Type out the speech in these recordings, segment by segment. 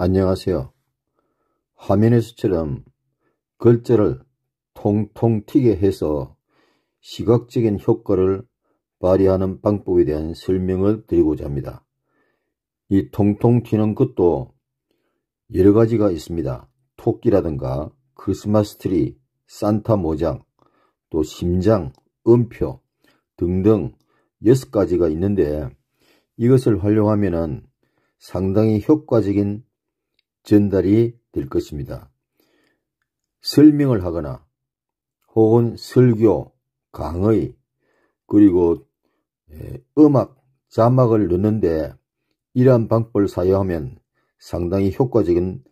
안녕하세요. 화면에서처럼 글자를 통통 튀게 해서 시각적인 효과를 발휘하는 방법에 대한 설명을 드리고자 합니다. 이 통통 튀는 것도 여러 가지가 있습니다. 토끼라든가 크리스마스 트리, 산타 모장, 또 심장, 음표 등등 여섯 가지가 있는데 이것을 활용하면 상당히 효과적인 전달이 될 것입니다. 설명을 하거나 혹은 설교, 강의, 그리고 예, 음악, 자막을 넣는데 이러한 방법을 사용하면 상당히 효과적인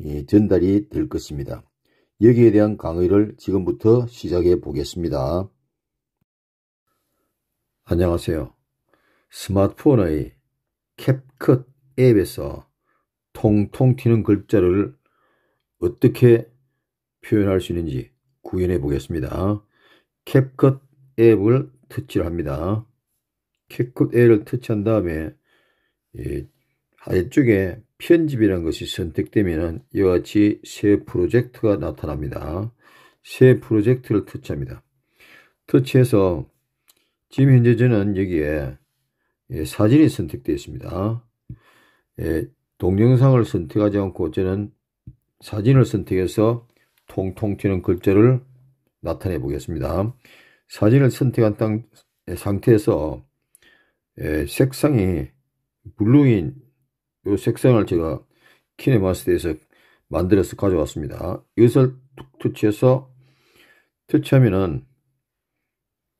예, 전달이 될 것입니다. 여기에 대한 강의를 지금부터 시작해 보겠습니다. 안녕하세요. 스마트폰의 캡컷 앱에서 통통 튀는 글자를 어떻게 표현할 수 있는지 구현해 보겠습니다. 캡컷 앱을 터치를 합니다. 캡컷 앱을 터치한 다음에 예, 아래쪽에 편집이라는 것이 선택되면 이와 같이 새 프로젝트가 나타납니다. 새 프로젝트를 터치합니다. 터치해서 지금 현재 저는 여기에 예, 사진이 선택되어 있습니다. 예, 동영상을 선택하지 않고 저는 사진을 선택해서 통통 튀는 글자를 나타내 보겠습니다. 사진을 선택한 땅, 상태에서 에, 색상이 블루인 이 색상을 제가 키네마스터에서 만들어서 가져왔습니다. 이것을 툭 터치해서 터치하면은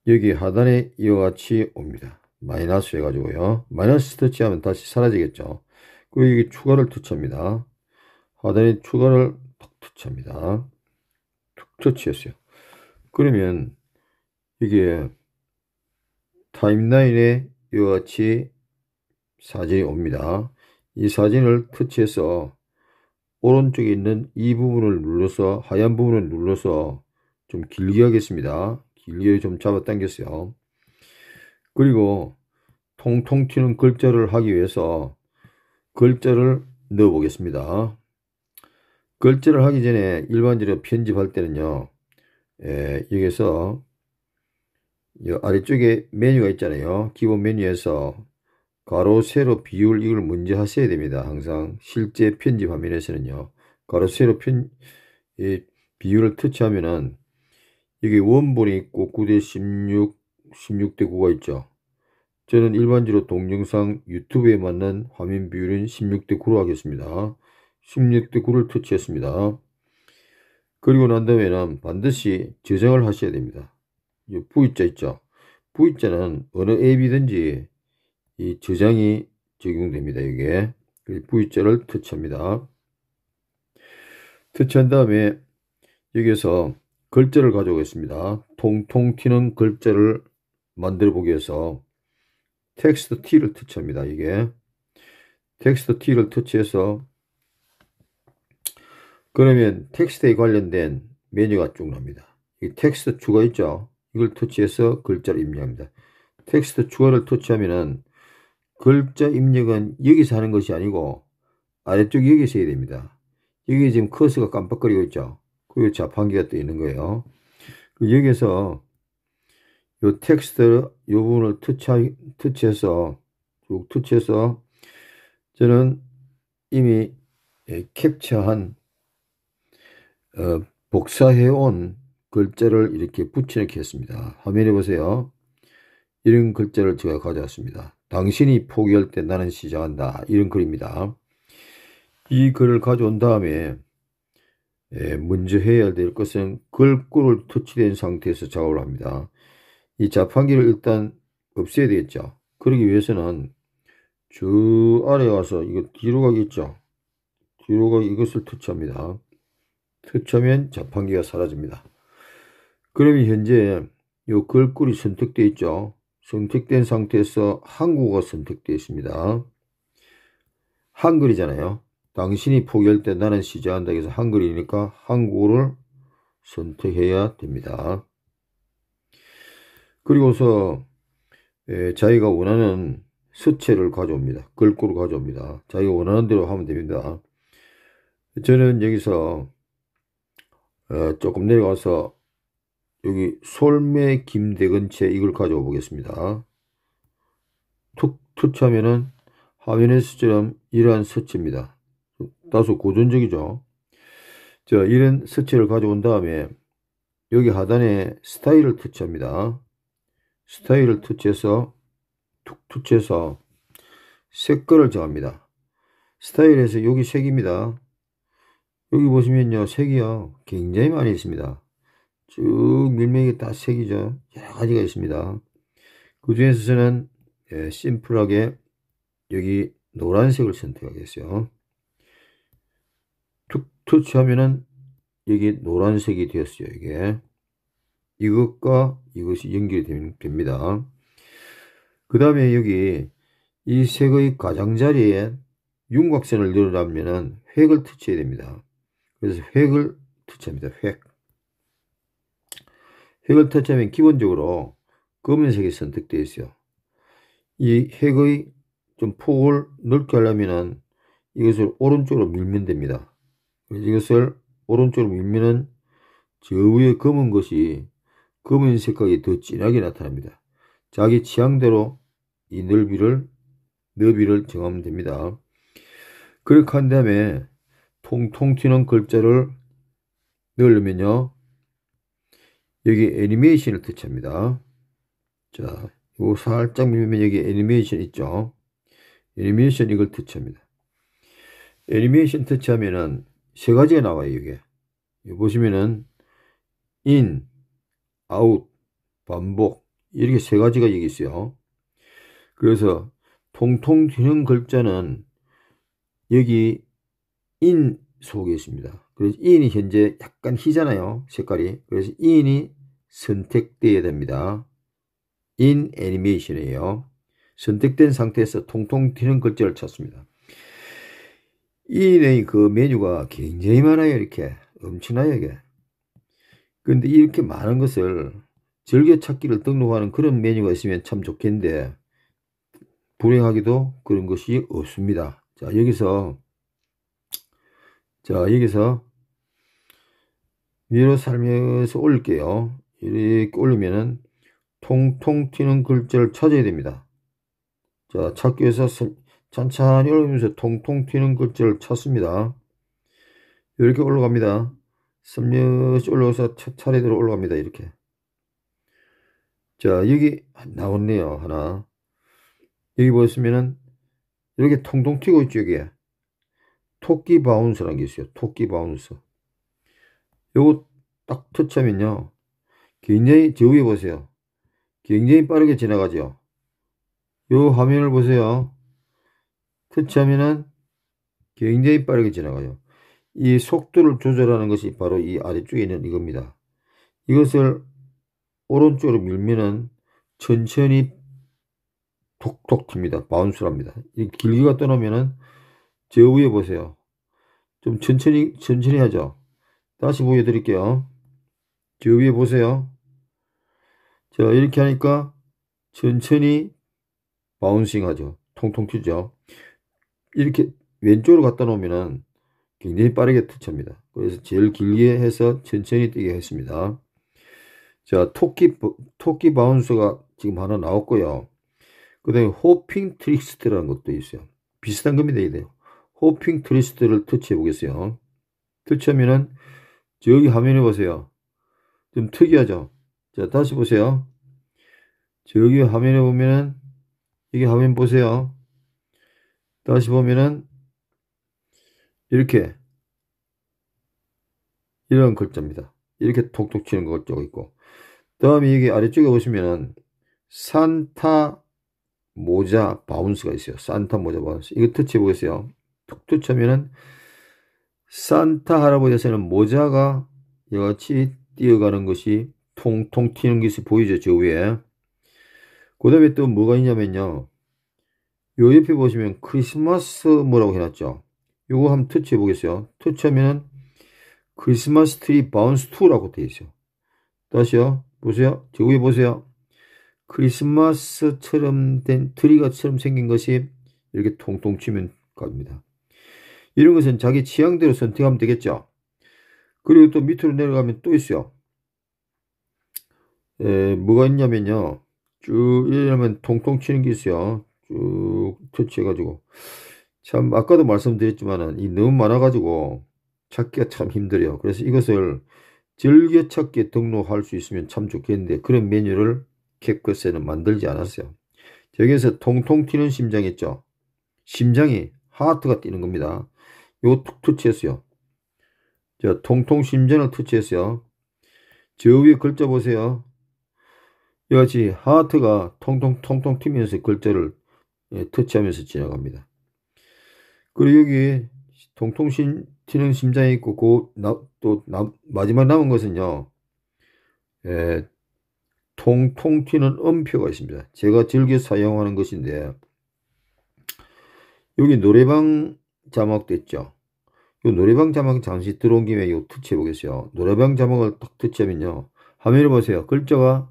여기 하단에 이와 같이 옵니다. 마이너스 해가지고요. 마이너스 터치하면 다시 사라지겠죠. 그리고 이게 추가를 터치합니다. 하단에 추가를 탁 터치합니다. 툭 터치했어요. 그러면 이게 타임라인에 이와 같이 사진이 옵니다. 이 사진을 터치해서 오른쪽에 있는 이 부분을 눌러서 하얀 부분을 눌러서 좀 길게 하겠습니다. 길게 좀 잡아당겼어요. 그리고 통통 튀는 글자를 하기 위해서 글자를 넣어 보겠습니다. 글자를 하기 전에 일반적으로 편집할 때는요. 예, 여기서 아래쪽에 메뉴가 있잖아요. 기본 메뉴에서 가로 세로 비율 이걸 문제 하셔야 됩니다. 항상 실제 편집 화면에서는요. 가로 세로 편, 이 비율을 터치하면은 여기 원본이 있고 9대 16, 16대 9가 있죠. 저는 일반적으로 동영상 유튜브에 맞는 화면 비율인 16대 9로 하겠습니다. 16대 9를 터치했습니다. 그리고 난 다음에는 반드시 저장을 하셔야 됩니다. V자 있죠. V자는 어느 앱이든지 이 저장이 적용됩니다. 이게 V자를 터치합니다. 터치한 다음에 여기에서 글자를 가져오겠습니다. 통통 튀는 글자를 만들어 보기 위해서 텍스트 T를 터치합니다. 이게 텍스트 T를 터치해서 그러면 텍스트에 관련된 메뉴가 쭉 나옵니다. 이 텍스트 추가 있죠? 이걸 터치해서 글자를 입력합니다. 텍스트 추가를 터치하면은 글자 입력은 여기서 하는 것이 아니고 아래쪽 여기서 해야 됩니다. 여기 지금 커서가 깜빡거리고 있죠? 그리고 자판기가 또 있는 거예요. 여기에서 요 텍스트 요 부분을 터치 터치해서 쭉 터치해서 저는 이미 예, 캡처한 어, 복사해온 글자를 이렇게 붙이넣기 했습니다. 화면에 보세요. 이런 글자를 제가 가져왔습니다. 당신이 포기할 때 나는 시작한다. 이런 글입니다. 이 글을 가져온 다음에 예, 먼저 해야 될 것은 글꼴을 터치된 상태에서 작업을 합니다. 이 자판기를 일단 없애야 되겠죠. 그러기 위해서는 주 아래 와서 이거 뒤로 가겠죠. 뒤로 가 이것을 터치합니다. 터치하면 자판기가 사라집니다. 그러면 현재 요 글꼴이 선택되어 있죠. 선택된 상태에서 한국어가 선택되어 있습니다. 한글이잖아요. 당신이 포기할 때 나는 시작한다 해서 한글이니까 한국어를 선택해야 됩니다. 그리고서 에, 예, 자기가 원하는 수채를 가져옵니다. 글꼴을 가져옵니다. 자기가 원하는 대로 하면 됩니다. 저는 여기서 에, 어, 조금 내려가서 여기 솔매 김대근채 이걸 가져와 보겠습니다. 툭 투치하면은 하면의 수처럼 이러한 수치입니다. 다소 고전적이죠. 자, 이런 수치를 가져온 다음에 여기 하단에 스타일을 터치합니다. 스타일을 투치해서툭 터치해서 색깔을 정합니다. 스타일에서 여기 색입니다. 여기 보시면요 색이요 굉장히 많이 있습니다. 쭉 밀맥이 다 색이죠. 여러 가지가 있습니다. 그 중에서 저는 예, 심플하게 여기 노란색을 선택하겠어요. 툭투치하면은 여기 노란색이 되었어요. 이게 이것과 이것이 연결됩니다. 그 다음에 여기 이 색의 가장자리에 윤곽선을 늘어나면 획을 터치해야 됩니다. 그래서 획을 터치합니다. 획. 획을 터치하면 기본적으로 검은색이 선택되어 있어요. 이 획의 좀 폭을 넓게 하려면 이것을 오른쪽으로 밀면 됩니다. 이것을 오른쪽으로 밀면은 저 위에 검은 것이 검은 색깔이 더 진하게 나타납니다. 자기 취향대로 이 넓이를 너비를 정하면 됩니다. 그렇게 한 다음에 통통 튀는 글자를 넣으면요. 여기 애니메이션을 터치합니다. 자, 이거 살짝 밀면 여기 애니메이션 있죠? 애니메이션 이걸 터치합니다. 애니메이션 터치하면은 세 가지가 나와요, 이게. 보시면은 인, 아웃, 반복 이렇게 세 가지가 여기 있어요. 그래서 통통 튀는 글자는 여기 인 속에 있습니다. 그래서 인이 현재 약간 희잖아요. 색깔이. 그래서 인이 선택되어야 됩니다. 인 애니메이션이에요. 선택된 상태에서 통통 튀는 글자를 찾습니다. 인의 그 메뉴가 굉장히 많아요. 이렇게 엄청나요. 이게. 그런데 이렇게 많은 것을 즐겨찾기를 등록하는 그런 메뉴가 있으면 참 좋겠는데 불행하기도 그런 것이 없습니다. 자 여기서 자 여기서 위로 살면서 올릴게요. 이렇게 올리면은 통통 튀는 글자를 찾아야 됩니다. 자 찾기 위해서 천천히 올리면서 통통 튀는 글자를 찾습니다. 이렇게 올라갑니다. 3년씩 올라와서 첫 차례대로 올라갑니다. 이렇게. 자, 여기 나왔네요. 하나. 여기 보시면은 이렇게 통통 튀고 있죠. 여기에. 토끼 바운스라는 게 있어요. 토끼 바운스. 요거 딱 터치하면요. 굉장히 저 위에 보세요. 굉장히 빠르게 지나가죠. 요 화면을 보세요. 터치하면은 굉장히 빠르게 지나가요. 이 속도를 조절하는 것이 바로 이 아래쪽에 있는 이겁니다. 이것을 오른쪽으로 밀면은 천천히 톡톡 튑니다. 바운스랍니다이 길기가 떠나면은 저 위에 보세요. 좀 천천히, 천천히 하죠. 다시 보여드릴게요. 저 위에 보세요. 자, 이렇게 하니까 천천히 바운싱 하죠. 통통 튀죠. 이렇게 왼쪽으로 갖다 놓으면은 굉장히 빠르게 투첩니다 그래서 제일 길게 해서 천천히 뛰게 했습니다. 자, 토끼, 토끼 바운스가 지금 하나 나왔고요. 그 다음에 호핑 트리스트라는 것도 있어요. 비슷한 겁니다, 이게. 호핑 트리스트를 터치해 보겠어요. 터치하면은 저기 화면에 보세요. 좀 특이하죠? 자, 다시 보세요. 저기 화면에 보면은 이게 화면 보세요. 다시 보면은 이렇게 이런 글자입니다. 이렇게 톡톡 치는 것 쪽이 있고 다음에 여기 아래쪽에 보시면은 산타 모자 바운스가 있어요. 산타 모자 바운스. 이거 터치해 보겠어요. 툭툭 쳐면은 산타 할아버지에서는 모자가 여같이 뛰어가는 것이 통통 튀는 것이 보이죠. 저 위에. 그 다음에 또 뭐가 있냐면요. 요 옆에 보시면 크리스마스 뭐라고 해놨죠. 요거 한번 터치해 보겠어요. 터치하면 크리스마스 트리 바운스 2라고 되어 있어요. 다시요. 보세요. 제고에 보세요. 크리스마스처럼 된 트리가처럼 생긴 것이 이렇게 통통 치면 갑니다. 이런 것은 자기 취향대로 선택하면 되겠죠. 그리고 또 밑으로 내려가면 또 있어요. 에, 뭐가 있냐면요. 쭉 이러면 통통 치는 게 있어요. 쭉 터치해가지고. 참 아까도 말씀드렸지만은 이 너무 많아가지고 찾기가 참 힘들어요. 그래서 이것을 즐겨찾기 등록할 수 있으면 참 좋겠는데 그런 메뉴를 캡컷에는 만들지 않았어요. 저기에서 통통 튀는 심장 있죠. 심장이 하트가 뛰는 겁니다. 요툭 터치했어요. 저 통통 심장을 터치했어요. 저 위에 글자 보세요. 여하튼 하트가 통통 통통 튀면서 글자를 예, 터치하면서 지나갑니다. 그리고 여기 동통신 튀는 심장이 있고 그또 마지막 남은 것은요. 예, 통통 튀는 음표가 있습니다. 제가 즐겨 사용하는 것인데 여기 노래방 자막도 있죠. 이 노래방 자막 잠시 들어온 김에 이 터치해 보겠어요. 노래방 자막을 딱 터치하면요. 화면을 보세요. 글자가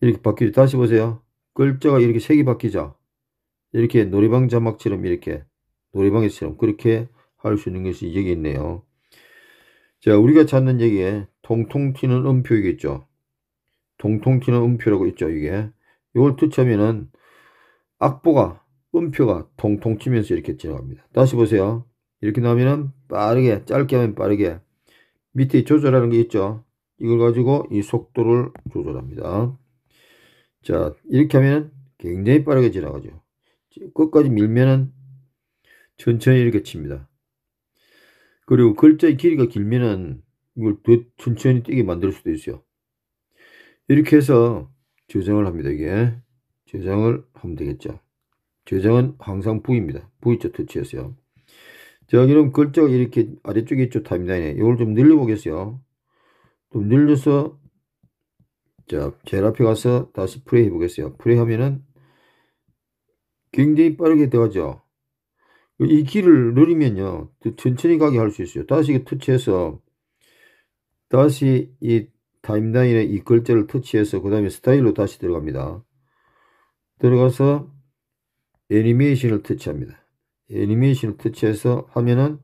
이렇게 바뀌죠. 다시 보세요. 글자가 이렇게 색이 바뀌죠. 이렇게 놀이방 자막처럼 이렇게 놀이방에처럼 그렇게 할 수 있는 것이 여기 있네요. 자 우리가 찾는 여기에 통통 튀는 음표이겠죠. 통통 튀는 음표라고 있죠 이게. 이걸 터치면은 악보가 음표가 통통 튀면서 이렇게 지나갑니다. 다시 보세요. 이렇게 나오면은 빠르게 짧게 하면 빠르게 밑에 조절하는 게 있죠. 이걸 가지고 이 속도를 조절합니다. 자 이렇게 하면 굉장히 빠르게 지나가죠. 끝까지 밀면은 천천히 이렇게 칩니다. 그리고 글자의 길이가 길면은 이걸 더 천천히 뛰게 만들 수도 있어요. 이렇게 해서 저장을 합니다. 이게 저장을 하면 되겠죠. 저장은 항상 V입니다. V자 터치였어요. 자 그럼 글자가 이렇게 아래쪽에 있죠. 타임라인에 이걸 좀 늘려보겠어요. 좀 늘려서 자 제일 앞에 가서 다시 플레이 해보겠어요. 플레이 하면은 굉장히 빠르게 되어죠. 이 길을 누리면요. 천천히 가게 할 수 있어요. 다시 터치해서 다시 이 타임라인의 이 글자를 터치해서 그 다음에 스타일로 다시 들어갑니다. 들어가서 애니메이션을 터치합니다. 애니메이션을 터치해서 하면은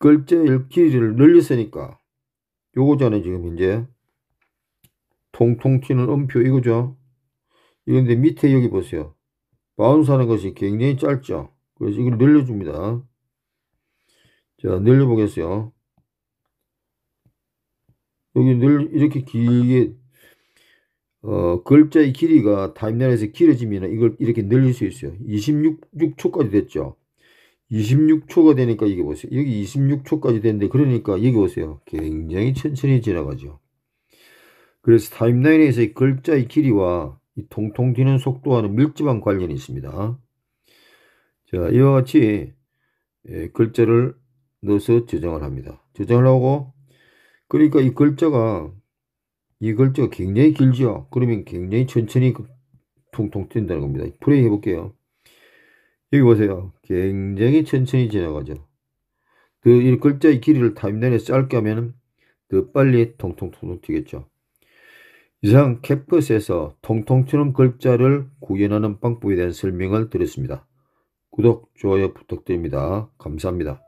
글자의 길이를 늘렸으니까 요거잖아요 지금 이제 통통 튀는 음표 이거죠 이런데 밑에 여기 보세요. 바운스 하는 것이 굉장히 짧죠. 그래서 이걸 늘려줍니다. 자, 늘려보겠어요. 여기 늘 이렇게 길게 어, 글자의 길이가 타임라인에서 길어지면 이걸 이렇게 늘릴 수 있어요. 26초까지 됐죠. 26초가 되니까 이게 보세요. 여기 26초까지 됐는데 그러니까 여기 보세요. 굉장히 천천히 지나가죠. 그래서 타임라인에서의 글자의 길이와 이 통통 튀는 속도와는 밀집한 관련이 있습니다. 자, 이와 같이 예, 글자를 넣어서 저장을 합니다. 저장을 하고 그러니까 이 글자가 이 글자가 굉장히 길죠. 그러면 굉장히 천천히 그 통통 뛴다는 겁니다. 플레이 해볼게요. 여기 보세요. 굉장히 천천히 지나가죠. 그 글자의 길이를 타임라인에 짧게 하면 더 빨리 통통통통 튀겠죠. 이상 캡컷에서 통통 튀는 글자를 구현하는 방법에 대한 설명을 드렸습니다. 구독, 좋아요 부탁드립니다. 감사합니다.